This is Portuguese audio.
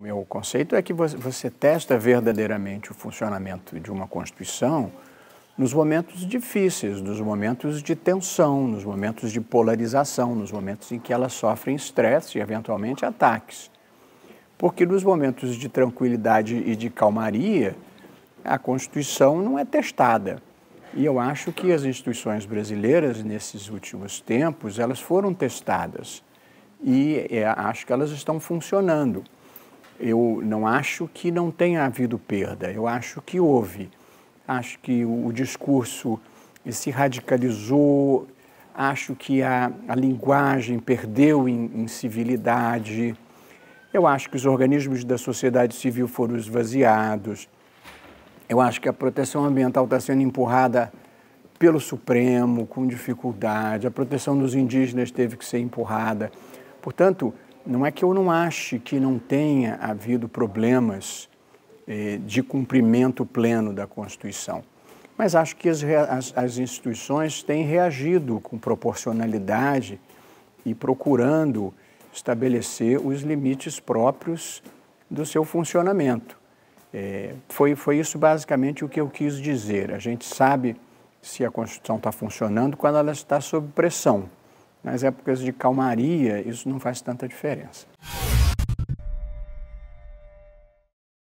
Meu conceito é que você testa verdadeiramente o funcionamento de uma Constituição nos momentos difíceis, nos momentos de tensão, nos momentos de polarização, nos momentos em que ela sofre estresse e, eventualmente, ataques. Porque nos momentos de tranquilidade e de calmaria, a Constituição não é testada. E eu acho que as instituições brasileiras, nesses últimos tempos, elas foram testadas. E é, acho que elas estão funcionando. Eu não acho que não tenha havido perda, eu acho que houve. Acho que o, discurso se radicalizou, acho que a, a linguagem perdeu em, em civilidade, eu acho que os organismos da sociedade civil foram esvaziados, eu acho que a proteção ambiental está sendo empurrada pelo Supremo com dificuldade, a proteção dos indígenas teve que ser empurrada. Portanto, não é que eu não ache que não tenha havido problemas eh, de cumprimento pleno da Constituição, mas acho que as, as, as instituições têm reagido com proporcionalidade e procurando estabelecer os limites próprios do seu funcionamento. É, foi, foi isso basicamente o que eu quis dizer. A gente sabe se a Constituição está funcionando quando ela está sob pressão. Nas épocas de calmaria, isso não faz tanta diferença.